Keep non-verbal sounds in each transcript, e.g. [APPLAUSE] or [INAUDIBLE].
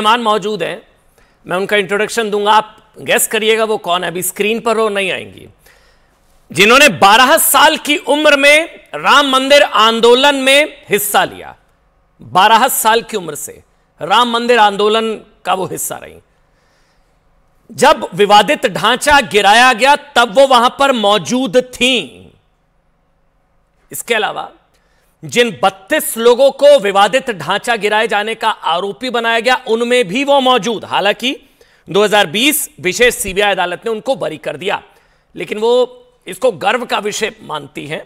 मेहमान मौजूद हैं मैं उनका इंट्रोडक्शन दूंगा आप गैस करिएगा वो कौन है अभी स्क्रीन पर वो नहीं आएंगी जिन्होंने 12 साल की उम्र में राम मंदिर आंदोलन में हिस्सा लिया 12 साल की उम्र से राम मंदिर आंदोलन का वो हिस्सा रही जब विवादित ढांचा गिराया गया तब वो वहां पर मौजूद थी इसके अलावा जिन 32 लोगों को विवादित ढांचा गिराए जाने का आरोपी बनाया गया उनमें भी वो मौजूद हालांकि 2020 विशेष सीबीआई अदालत ने उनको बरी कर दिया लेकिन वो इसको गर्व का विषय मानती हैं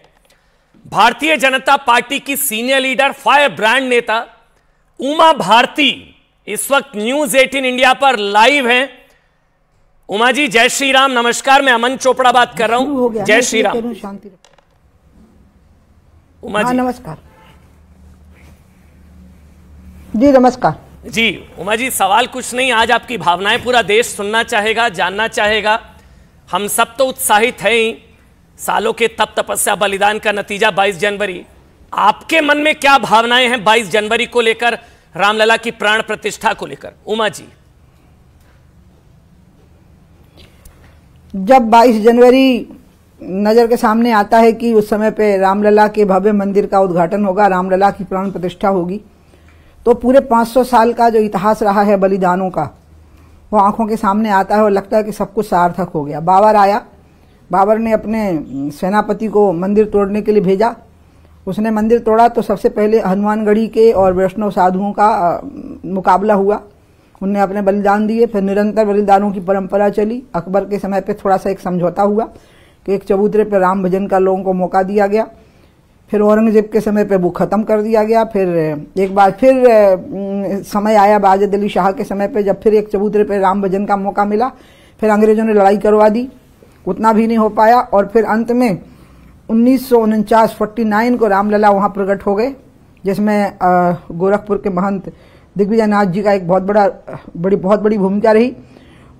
भारतीय जनता पार्टी की सीनियर लीडर फायर ब्रांड नेता उमा भारती इस वक्त न्यूज 18 इंडिया पर लाइव हैं उमा जी जय श्री राम नमस्कार मैं अमन चोपड़ा बात कर रहा हूं जय श्री राम शांति उमा हाँ, जी नमस्कार जी नमस्कार जी उमा जी सवाल कुछ नहीं आज आपकी भावनाएं पूरा देश सुनना चाहेगा जानना चाहेगा हम सब तो उत्साहित हैं ही सालों के तप तपस्या बलिदान का नतीजा 22 जनवरी आपके मन में क्या भावनाएं हैं 22 जनवरी को लेकर रामलला की प्राण प्रतिष्ठा को लेकर उमा जी जब 22 जनवरी नज़र के सामने आता है कि उस समय पे रामलला के भव्य मंदिर का उद्घाटन होगा रामलला की प्राण प्रतिष्ठा होगी तो पूरे 500 साल का जो इतिहास रहा है बलिदानों का वो आंखों के सामने आता है और लगता है कि सब कुछ सार्थक हो गया बाबर आया बाबर ने अपने सेनापति को मंदिर तोड़ने के लिए भेजा उसने मंदिर तोड़ा तो सबसे पहले हनुमानगढ़ी के और वैष्णव साधुओं का मुकाबला हुआ उनने अपने बलिदान दिए फिर निरंतर बलिदानों की परंपरा चली अकबर के समय पे थोड़ा सा एक समझौता हुआ कि एक चबूतरे पर राम भजन का लोगों को मौका दिया गया फिर औरंगजेब के समय पे वो ख़त्म कर दिया गया फिर एक बार फिर समय आया बाजद अली शाह के समय पे जब फिर एक चबूतरे पे राम भजन का मौका मिला फिर अंग्रेज़ों ने लड़ाई करवा दी उतना भी नहीं हो पाया और फिर अंत में उन्नीस सौ को रामलला वहाँ प्रकट हो गए जिसमें गोरखपुर के महंत दिग्विजय नाथ जी का एक बहुत बड़ा बड़ी बहुत बड़ी भूमिका रही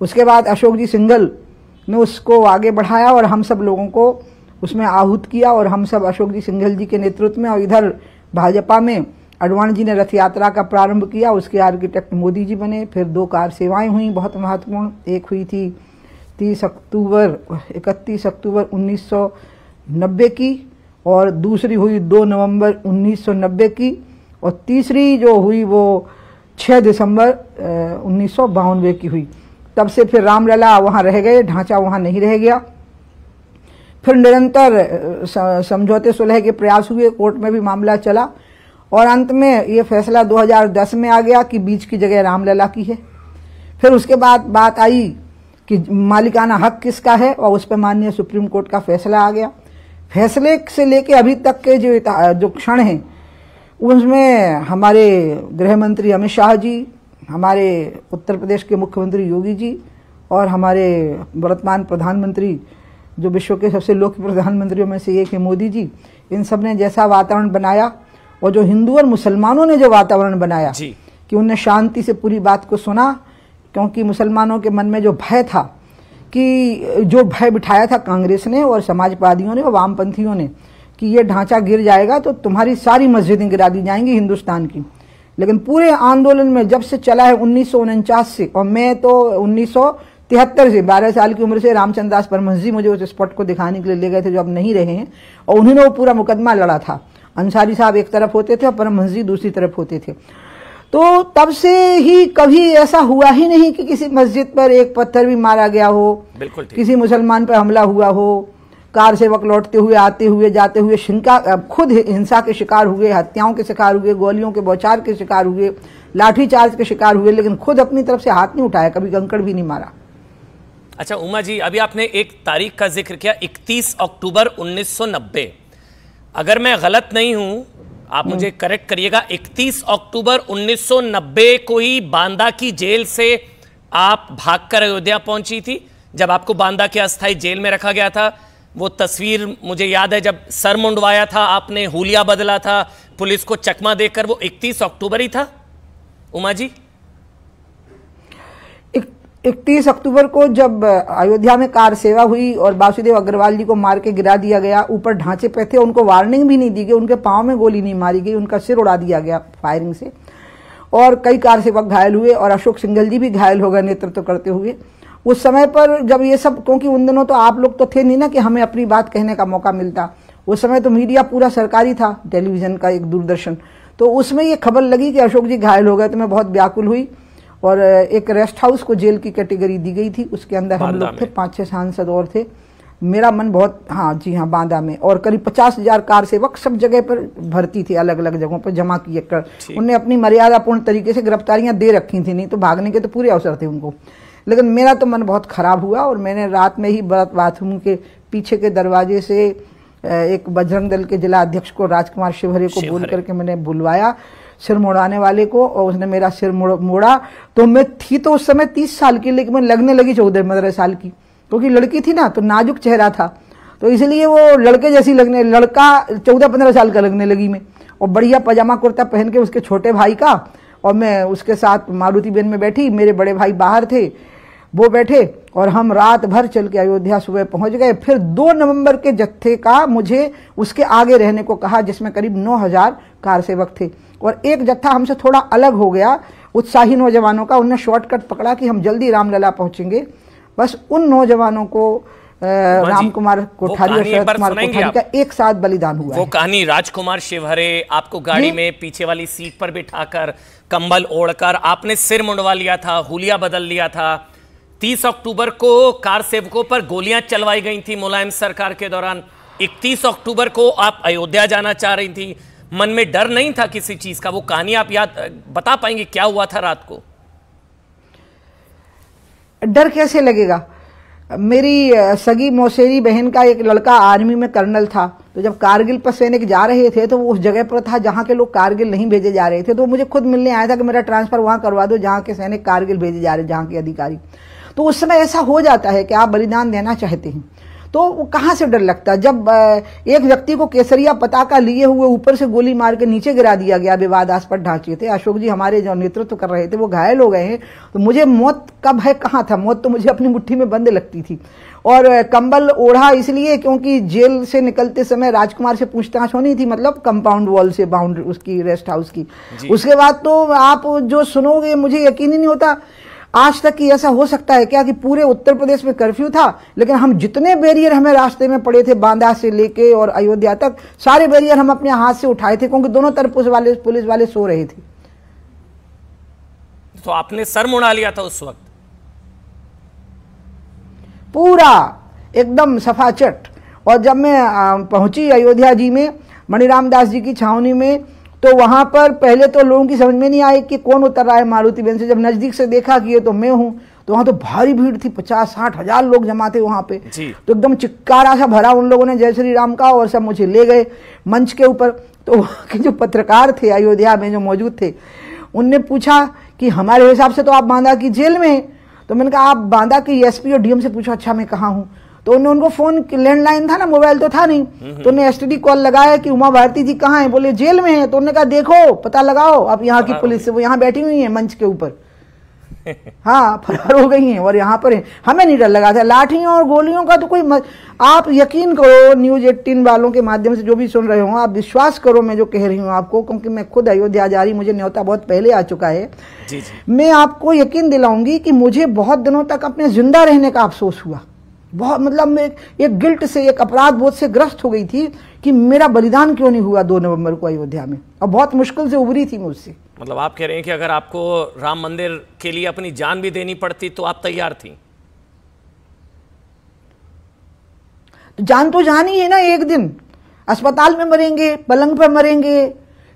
उसके बाद अशोक जी सिंगल ने उसको आगे बढ़ाया और हम सब लोगों को उसमें आहूत किया और हम सब अशोक जी सिंघल जी के नेतृत्व में और इधर भाजपा में अडवाणी जी ने रथ यात्रा का प्रारंभ किया उसके आर्किटेक्ट मोदी जी बने फिर दो कार सेवाएं हुई बहुत महत्वपूर्ण एक हुई थी तीस अक्टूबर इकतीस अक्टूबर 1990 की और दूसरी हुई 2 नवंबर 1990 की और तीसरी जो हुई वो 6 दिसंबर उन्नीस की हुई तब से फिर रामलला वहाँ रह गए ढांचा वहाँ नहीं रह गया फिर निरंतर समझौते सुलह के प्रयास हुए कोर्ट में भी मामला चला और अंत में ये फैसला 2010 में आ गया कि बीच की जगह रामलला की है फिर उसके बाद बात आई कि मालिकाना हक किसका है और उस पर माननीय सुप्रीम कोर्ट का फैसला आ गया फैसले से लेके अभी तक के जो जो क्षण हैं उसमें हमारे गृह मंत्री अमित शाह जी हमारे उत्तर प्रदेश के मुख्यमंत्री योगी जी और हमारे वर्तमान प्रधानमंत्री जो विश्व के सबसे लोकप्रिय प्रधानमंत्रियों में से एक है मोदी जी इन सब ने जैसा वातावरण बनाया और जो हिंदू और मुसलमानों ने जो वातावरण बनाया कि उनने शांति से पूरी बात को सुना क्योंकि मुसलमानों के मन में जो भय था कि जो भय बिठाया था कांग्रेस ने और समाजवादियों ने और वामपंथियों ने कि ये ढांचा गिर जाएगा तो तुम्हारी सारी मस्जिदें गिरा दी जाएंगी हिंदुस्तान की लेकिन पूरे आंदोलन में जब से चला है उन्नीस से और मैं तो उन्नीस तिहत्तर से बारह साल की उम्र से रामचंद्र दास परमहंस मुझे उस स्पॉट को दिखाने के लिए ले गए थे जो अब नहीं रहे हैं और उन्होंने वो पूरा मुकदमा लड़ा था अंसारी साहब एक तरफ होते थे और परमहंस दूसरी तरफ होते थे तो तब से ही कभी ऐसा हुआ ही नहीं कि किसी मस्जिद पर एक पत्थर भी मारा गया हो किसी मुसलमान पर हमला हुआ हो कार सेवक लौटते हुए आते हुए जाते हुए शिंका खुद हिंसा के शिकार हुए हत्याओं के शिकार हुए गोलियों के बौछार के शिकार हुए लाठी चार्ज के शिकार हुए लेकिन खुद अपनी तरफ से हाथ नहीं उठाया कभी कंकड़ भी नहीं मारा अच्छा उमा जी अभी आपने एक तारीख का जिक्र किया 31 अक्टूबर 1990 अगर मैं गलत नहीं हूं आप मुझे करेक्ट हम्म। करिएगा 31 अक्टूबर 1990 को ही बांदा की जेल से आप भागकर अयोध्या पहुंची थी जब आपको बांदा के अस्थाई जेल में रखा गया था वो तस्वीर मुझे याद है जब सर मुंडवाया था आपने हुलिया बदला था पुलिस को चकमा देकर वो 31 अक्टूबर ही था उमा जी इकतीस अक्टूबर को जब अयोध्या में कार सेवा हुई और वासुदेव अग्रवाल जी को मार के गिरा दिया गया ऊपर ढांचे पे थे उनको वार्निंग भी नहीं दी गई उनके पाँव में गोली नहीं मारी गई उनका सिर उड़ा दिया गया फायरिंग से और कई कार सेवक घायल हुए और अशोक सिंघल जी भी घायल हो गए नेतृत्व करते हुए उस समय पर जब ये सब क्योंकि उन दिनों तो आप लोग तो थे नहीं ना कि हमें अपनी बात कहने का मौका मिलता उस समय तो मीडिया पूरा सरकारी था टेलीविज़न का एक दूरदर्शन तो उसमें ये खबर लगी कि अशोक जी घायल हो गए तो मैं बहुत व्याकुल हुई और एक रेस्ट हाउस को जेल की कैटेगरी दी गई थी उसके अंदर हम लोग थे पाँच छः सांसद और थे मेरा मन बहुत हाँ जी हाँ बांदा में और करीब पचास हजार कार सेवक सब जगह पर भर्ती थे अलग अलग जगहों पर जमा किए कर उनने अपनी मर्यादापूर्ण तरीके से गिरफ्तारियां दे रखी थी नहीं तो भागने के तो पूरे अवसर थे उनको लेकिन मेरा तो मन बहुत ख़राब हुआ और मैंने रात में ही बाथरूम के पीछे के दरवाजे से एक बजरंग दल के जिला अध्यक्ष को राजकुमार शिवहरे को बोल करके मैंने बुलवाया सिर मुड़ाने वाले को और उसने मेरा सिर मोड़ा तो मैं थी तो उस समय तीस साल की लेकिन मैं लगने लगी चौदह पंद्रह साल की क्योंकि तो लड़की थी ना तो नाजुक चेहरा था तो इसलिए वो लड़के जैसी लगने लड़का चौदह पंद्रह साल का लगने लगी मैं और बढ़िया पजामा कुर्ता पहन के उसके छोटे भाई का और मैं उसके साथ मारुति बेन में बैठी मेरे बड़े भाई बाहर थे वो बैठे और हम रात भर चल के अयोध्या सुबह पहुंच गए फिर दो नवंबर के जत्थे का मुझे उसके आगे रहने को कहा जिसमें करीब नौ हजार कार सेवक थे और एक जत्था हमसे थोड़ा अलग हो गया उत्साही नौजवानों का उनने शॉर्टकट पकड़ा कि हम जल्दी रामलला पहुंचेंगे बस उन नौजवानों को राम कुमार कोठारी और शरद कुमार कोठारी का एक साथ बलिदान हुआ वो कहानी राजकुमार शिवहरे आपको गाड़ी में पीछे वाली सीट पर बिठाकर कंबल ओढ़कर आपने सिर मुंडवा लिया था हुलिया बदल लिया था तीस अक्टूबर को कार सेवकों पर गोलियां चलवाई गई थी मुलायम सरकार के दौरान 31 अक्टूबर को आप अयोध्या जाना चाह रही थी मन में डर नहीं था किसी चीज का वो कहानी आप याद बता पाएंगे क्या हुआ था रात को डर कैसे लगेगा मेरी सगी मौसेरी बहन का एक लड़का आर्मी में कर्नल था तो जब कारगिल पर सैनिक जा रहे थे तो वो उस जगह पर था जहाँ के लोग कारगिल नहीं भेजे जा रहे थे तो मुझे खुद मिलने आया था कि मेरा ट्रांसफर वहाँ करवा दो जहाँ के सैनिक कारगिल भेजे जा रहे जहाँ के अधिकारी तो उस समय ऐसा हो जाता है कि आप बलिदान देना चाहते हैं तो वो कहाँ से डर लगता है जब एक व्यक्ति को केसरिया पताका लिए हुए ऊपर से गोली मार के नीचे गिरा दिया गया विवादास्पद ढांचे थे अशोक जी हमारे जो नेतृत्व कर रहे थे वो घायल हो गए हैं तो मुझे मौत का भय कहाँ था मौत तो मुझे अपनी मुट्ठी में बंद लगती थी और कंबल ओढ़ा इसलिए क्योंकि जेल से निकलते समय राजकुमार से पूछताछ होनी थी मतलब कंपाउंड वॉल से बाउंड उसकी रेस्ट हाउस की उसके बाद तो आप जो सुनोगे मुझे यकीन ही नहीं होता आज तक की ऐसा हो सकता है क्या कि पूरे उत्तर प्रदेश में कर्फ्यू था लेकिन हम जितने बैरियर हमें रास्ते में पड़े थे बांदा से लेके और अयोध्या तक सारे बैरियर हम अपने हाथ से उठाए थे क्योंकि दोनों तरफ पुलिस वाले पुलिस वाले सो रहे थे तो आपने सर मुड़ा लिया था उस वक्त पूरा एकदम सफाचट और जब मैं पहुंची अयोध्या जी में मणिराम दास जी की छावनी में तो वहाँ पर पहले तो लोगों की समझ में नहीं आई कि कौन उतर रहा है मारुति बहन से जब नज़दीक से देखा कि ये तो मैं हूँ तो वहाँ तो भारी भीड़ थी पचास साठ हजार लोग जमा थे वहाँ पे तो एकदम चिक्कारा सा भरा उन लोगों ने जय श्री राम का और सब मुझे ले गए मंच के ऊपर तो [LAUGHS] वहाँ के जो पत्रकार थे अयोध्या में जो मौजूद थे उनने पूछा कि हमारे हिसाब से तो आप बांदा की जेल में तो मैंने कहा आप बांदा के एसपी और डीएम से पूछो अच्छा मैं कहाँ हूँ तो उन्होंने उनको फोन लैंडलाइन था ना मोबाइल तो था नहीं तो उन्हें एसटीडी कॉल लगाया कि उमा भारती जी कहाँ है बोले जेल में है तो उन्होंने कहा देखो पता लगाओ अब यहाँ की हाँ। पुलिस से वो यहाँ बैठी हुई है मंच के ऊपर [LAUGHS] हाँ फरार हो गई है और यहाँ पर है हमें नहीं डर लगा था लाठियों और गोलियों का तो कोई मत... आप यकीन करो न्यूज एट्टीन वालों के माध्यम से जो भी सुन रहे हो आप विश्वास करो मैं जो कह रही हूँ आपको क्योंकि मैं खुद अयोध्या जा रही मुझे न्योता बहुत पहले आ चुका है जी जी। मैं आपको यकीन दिलाऊंगी कि मुझे बहुत दिनों तक अपने जिंदा रहने का अफसोस हुआ बहुत मतलब मैं एक गिल्ट से एक अपराध बोध से ग्रस्त हो गई थी कि मेरा बलिदान क्यों नहीं हुआ दो नवंबर को अयोध्या में और बहुत मुश्किल से उभरी थी मुझसे मतलब आप कह रहे हैं कि अगर आपको राम मंदिर के लिए अपनी जान भी देनी पड़ती तो आप तैयार थी तो जान तो ही है ना एक दिन अस्पताल में मरेंगे पलंग पर मरेंगे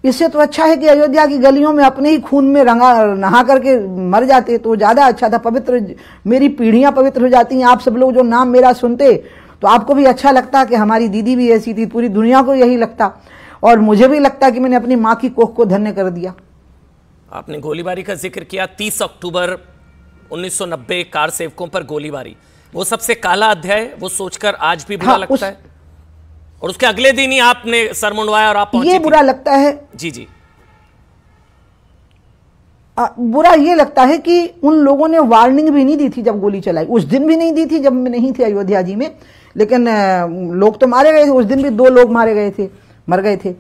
इससे तो अच्छा है कि अयोध्या की गलियों में अपने ही खून में रंगा नहा करके मर जाते तो ज़्यादा अच्छा था पवित्र मेरी पीढ़ियाँ पवित्र हो जाती हैं आप सब लोग जो नाम मेरा सुनते तो आपको भी अच्छा लगता कि हमारी दीदी भी ऐसी थी पूरी दुनिया को यही लगता और मुझे भी लगता कि मैंने अपनी माँ की कोख को धन्य कर दिया आपने गोलीबारी का जिक्र किया 30 अक्टूबर 1990 कार सेवकों पर गोलीबारी वो सबसे काला अध्याय वो सोचकर आज भी बुरा हाँ, लगता उस, है और उसके अगले दिन ही आपने सर मुंडवाया और आप ये बुरा लगता है जी जी बुरा ये लगता है कि उन लोगों ने वार्निंग भी नहीं दी थी जब गोली चलाई उस दिन भी नहीं दी थी जब नहीं थे अयोध्या जी में लेकिन लोग तो मारे गए थे उस दिन भी दो लोग मारे गए थे मर गए थे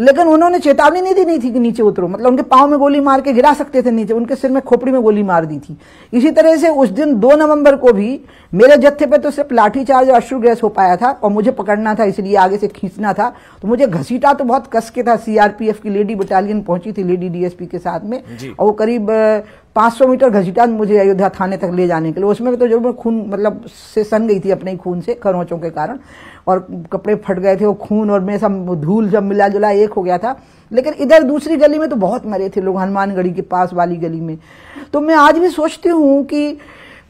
लेकिन उन्होंने चेतावनी नहीं दी नहीं थी कि नीचे उतरो मतलब उनके पाँव में गोली मार के गिरा सकते थे नीचे उनके सिर में खोपड़ी में गोली मार दी थी इसी तरह से उस दिन दो नवंबर को भी मेरे जत्थे पे तो सिर्फ लाठीचार्ज और अश्रु गैस हो पाया था और मुझे पकड़ना था इसलिए आगे से खींचना था तो मुझे घसीटा तो बहुत कस के था सीआरपीएफ की लेडी बटालियन पहुंची थी लेडी डीएसपी के साथ में और वो करीब 500 मीटर घसीटा मुझे अयोध्या थाने तक ले जाने के लिए उसमें तो जरूर खून मतलब से सन गई थी अपने ही खून से खरोंचों के कारण और कपड़े फट गए थे वो खून और मैं सब धूल जब मिला जुला एक हो गया था लेकिन इधर दूसरी गली में तो बहुत मरे थे लोग हनुमानगढ़ी के पास वाली गली में तो मैं आज भी सोचती हूँ कि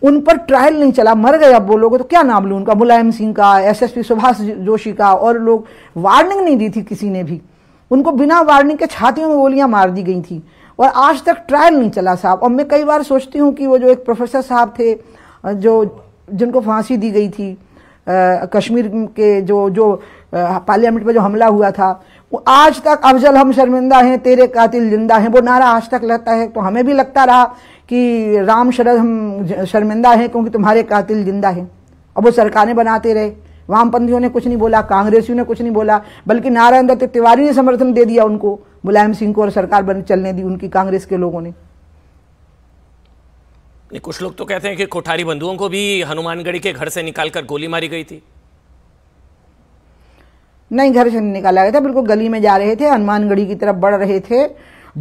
उन पर ट्रायल नहीं चला मर गए अब वो लोग तो क्या नाम लूँ उनका मुलायम सिंह का एसएसपी सुभाष जोशी का और लोग वार्निंग नहीं दी थी किसी ने भी उनको बिना वार्निंग के छाती में गोलियां मार दी गई थी और आज तक ट्रायल नहीं चला साहब और मैं कई बार सोचती हूँ कि वो जो एक प्रोफेसर साहब थे जो जिनको फांसी दी गई थी आ, कश्मीर के जो जो पार्लियामेंट में जो हमला हुआ था वो आज तक अफजल हम शर्मिंदा हैं तेरे कातिल जिंदा हैं वो नारा आज तक लगता है तो हमें भी लगता रहा कि राम शरद हम शर्मिंदा हैं क्योंकि तुम्हारे कातिल जिंदा हैं अब वो सरकारें बनाते रहे वामपंथियों ने कुछ नहीं बोला कांग्रेसियों ने कुछ नहीं बोला बल्कि नारायण दत्त तिवारी ने समर्थन दे दिया उनको मुलायम सिंह को और सरकार बन चलने दी उनकी कांग्रेस के लोगों ने कुछ लोग तो कहते हैं कि कोठारी बंधुओं को भी हनुमानगढ़ी के घर से निकालकर गोली मारी गई थी नहीं घर से निकाला गया था बिल्कुल गली में जा रहे थे हनुमानगढ़ी की तरफ बढ़ रहे थे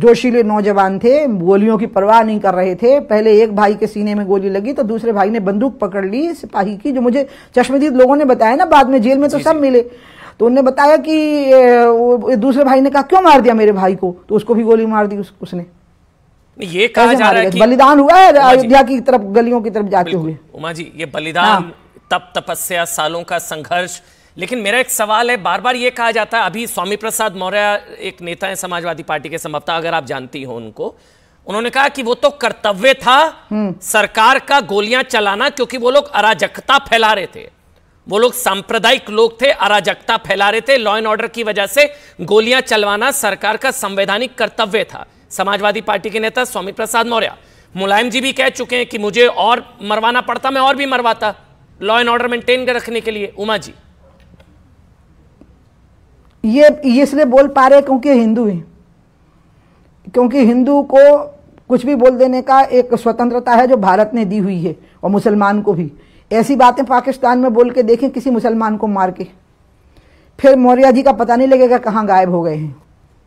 जोशीले नौजवान थे गोलियों की परवाह नहीं कर रहे थे पहले एक भाई के सीने में गोली लगी तो दूसरे भाई ने बंदूक पकड़ ली सिपाही की जो मुझे चश्मदीद लोगों ने बताया ना बाद में जेल में तो सब मिले तो उन्होंने बताया कि दूसरे भाई ने कहा क्यों मार दिया मेरे भाई को तो उसको भी गोली मार दी उस, उसने ये कहा जा रहा है कि बलिदान हुआ है अयोध्या की तरफ गलियों की तरफ जाते हुए उमा जी ये बलिदान हाँ। तप तपस्या सालों का संघर्ष लेकिन मेरा एक सवाल है बार बार ये कहा जाता है अभी स्वामी प्रसाद मौर्य एक नेता है समाजवादी पार्टी के समाप्ता अगर आप जानती हो उनको उन्होंने कहा कि वो तो कर्तव्य था हम्म। सरकार का गोलियां चलाना क्योंकि वो लोग अराजकता फैला रहे थे वो लोग सांप्रदायिक लोग थे अराजकता फैला रहे थे लॉ एंड ऑर्डर की वजह से गोलियां चलवाना सरकार का संवैधानिक कर्तव्य था समाजवादी पार्टी के नेता स्वामी प्रसाद मौर्य मुलायम जी भी कह चुके हैं कि मुझे और मरवाना पड़ता मैं और भी मरवाता लॉ एंड ऑर्डर मेंटेन कर रखने के लिए उमा जी ये इसलिए बोल पा रहे क्योंकि हिंदू है क्योंकि हिंदू को कुछ भी बोल देने का एक स्वतंत्रता है जो भारत ने दी हुई है और मुसलमान को भी ऐसी बातें पाकिस्तान में बोल के देखें किसी मुसलमान को मार के फिर मौर्या जी का पता नहीं लगेगा कहाँ गायब हो गए हैं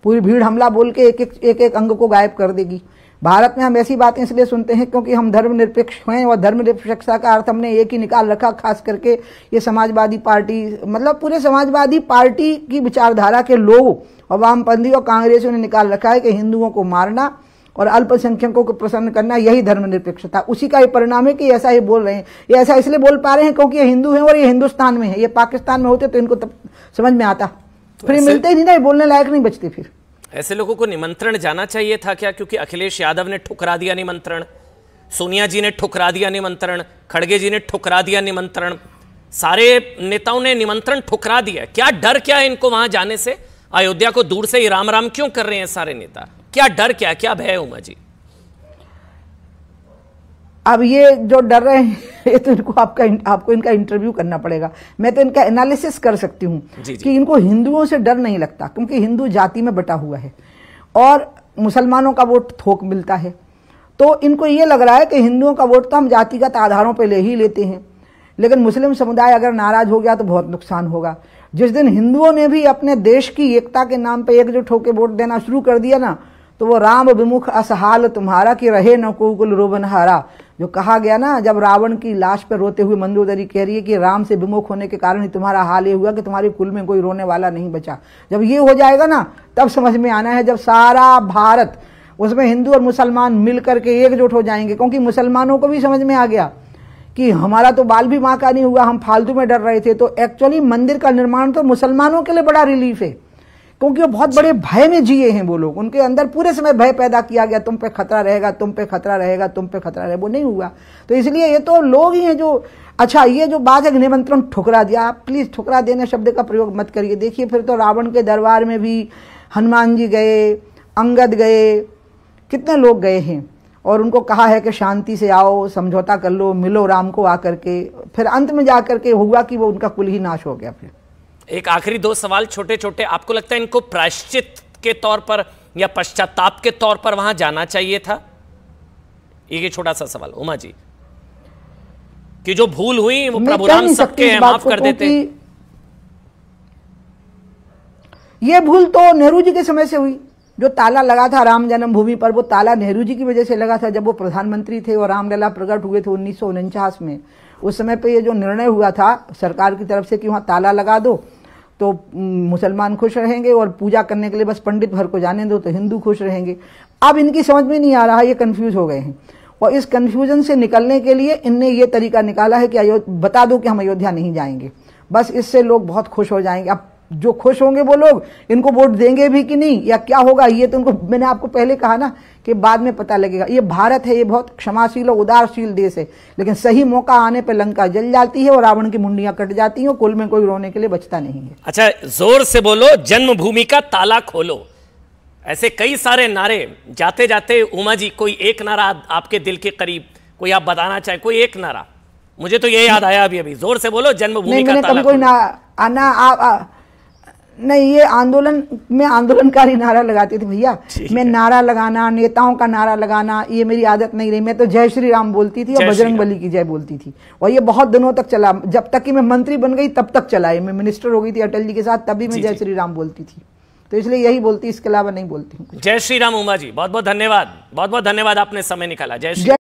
पूरी भीड़ हमला बोल के एक एक एक एक अंग को गायब कर देगी भारत में हम ऐसी बातें इसलिए सुनते हैं क्योंकि हम धर्मनिरपेक्ष हैं और धर्मनिरपेक्षता का अर्थ हमने एक ही निकाल रखा खास करके ये समाजवादी पार्टी मतलब पूरे समाजवादी पार्टी की विचारधारा के लोग और वामपंथी और कांग्रेस ने निकाल रखा है कि हिंदुओं को मारना और अल्पसंख्यकों को प्रसन्न करना यही धर्मनिरपेक्षता उसी का ही परिणाम है कि ऐसा ही बोल रहे हैं ये ऐसा इसलिए बोल पा रहे हैं क्योंकि ये हिंदू हैं और ये हिंदुस्तान में है ये पाकिस्तान में होते तो इनको तब समझ में आता फिर मिलते ही नहीं ना ये बोलने लायक नहीं बचते फिर ऐसे लोगों को निमंत्रण जाना चाहिए था क्या क्योंकि अखिलेश यादव ने ठुकरा दिया निमंत्रण सोनिया जी ने ठुकरा दिया निमंत्रण खड़गे जी ने ठुकरा दिया निमंत्रण सारे नेताओं ने निमंत्रण ठुकरा दिया क्या डर क्या है इनको वहां जाने से अयोध्या को दूर से ही राम राम क्यों कर रहे हैं सारे नेता क्या डर क्या क्या भय उमा जी अब ये जो डर रहे हैं [LAUGHS] ये तो इनको आपका आपको इनका इंटरव्यू करना पड़ेगा मैं तो इनका एनालिसिस कर सकती हूँ कि इनको हिंदुओं से डर नहीं लगता क्योंकि हिंदू जाति में बटा हुआ है और मुसलमानों का वोट थोक मिलता है तो इनको ये लग रहा है कि हिंदुओं का वोट तो हम जातिगत आधारों पर ले ही लेते हैं लेकिन मुस्लिम समुदाय अगर नाराज हो गया तो बहुत नुकसान होगा जिस दिन हिंदुओं ने भी अपने देश की एकता के नाम पर एकजुट होकर वोट देना शुरू कर दिया ना तो वो राम विमुख असहाल तुम्हारा कि रहे न कुल रोबन हारा जो कहा गया ना जब रावण की लाश पर रोते हुए मंदोदरी कह रही है कि राम से विमुख होने के कारण ही तुम्हारा हाल ये हुआ कि तुम्हारे कुल में कोई रोने वाला नहीं बचा जब ये हो जाएगा ना तब समझ में आना है जब सारा भारत उसमें हिंदू और मुसलमान मिल करके एकजुट हो जाएंगे क्योंकि मुसलमानों को भी समझ में आ गया कि हमारा तो बाल भी माँ का नहीं हुआ हम फालतू में डर रहे थे तो एक्चुअली मंदिर का निर्माण तो मुसलमानों के लिए बड़ा रिलीफ है क्योंकि वो बहुत बड़े भय में जिए हैं वो लोग उनके अंदर पूरे समय भय पैदा किया गया तुम पे खतरा रहेगा तुम पे खतरा रहेगा तुम पे खतरा रहेगा वो नहीं हुआ तो इसलिए ये तो लोग ही हैं जो अच्छा ये जो बात है निमंत्रण ठुकरा दिया आप प्लीज़ ठुकरा देने शब्द का प्रयोग मत करिए देखिए फिर तो रावण के दरबार में भी हनुमान जी गए अंगद गए कितने लोग गए हैं और उनको कहा है कि शांति से आओ समझौता कर लो मिलो राम को आकर के फिर अंत में जा करके हुआ कि वो उनका कुल ही नाश हो गया फिर एक आखिरी दो सवाल छोटे छोटे आपको लगता है इनको प्रायश्चित के तौर पर या पश्चाताप के तौर पर वहां जाना चाहिए था एक छोटा सा सवाल उमा जी कि जो भूल हुई वो प्रभु राम सबके माफ कर तो देते ये भूल तो नेहरू जी के समय से हुई जो ताला लगा था राम जन्मभूमि पर वो ताला नेहरू जी की वजह से लगा था जब वो प्रधानमंत्री थे और रामलला प्रकट हुए थे उन्नीस में उस समय पे ये जो निर्णय हुआ था सरकार की तरफ से कि वहाँ ताला लगा दो तो मुसलमान खुश रहेंगे और पूजा करने के लिए बस पंडित भर को जाने दो तो हिंदू खुश रहेंगे अब इनकी समझ में नहीं आ रहा ये कन्फ्यूज़ हो गए हैं और इस कन्फ्यूज़न से निकलने के लिए इनने ये तरीका निकाला है कि बता दो कि हम अयोध्या नहीं जाएंगे बस इससे लोग बहुत खुश हो जाएंगे अब जो खुश होंगे वो लोग इनको वोट देंगे भी कि नहीं या क्या होगा ये तो उनको मैंने आपको पहले कहा ना कि बाद में पता लगेगा ये भारत है ये बहुत क्षमाशील और उदारशील देश है लेकिन सही मौका आने पर लंका जल जाती है और रावण की मुंडियां कट जाती हैं कुल में कोई रोने के लिए बचता नहीं है अच्छा जोर से बोलो जन्मभूमि का ताला खोलो ऐसे कई सारे नारे जाते जाते उमा जी कोई एक नारा आपके दिल के करीब कोई आप बताना चाहे कोई एक नारा मुझे तो ये याद आया अभी अभी जोर से बोलो जन्मभूमि का ताला कोई ना आना आप नहीं ये आंदोलन में आंदोलनकारी नारा लगाती थी भैया मैं नारा लगाना नेताओं का नारा लगाना ये मेरी आदत नहीं रही मैं तो जय श्री राम बोलती थी और बजरंग बली की जय बोलती थी और ये बहुत दिनों तक चला जब तक कि मैं मंत्री बन गई तब तक चला मैं मिनिस्टर हो गई थी अटल जी के साथ तभी मैं जय श्री राम बोलती थी तो इसलिए यही बोलती इसके अलावा नहीं बोलती जय श्री राम उमा जी बहुत बहुत धन्यवाद बहुत बहुत धन्यवाद आपने समय निकाला जय श्री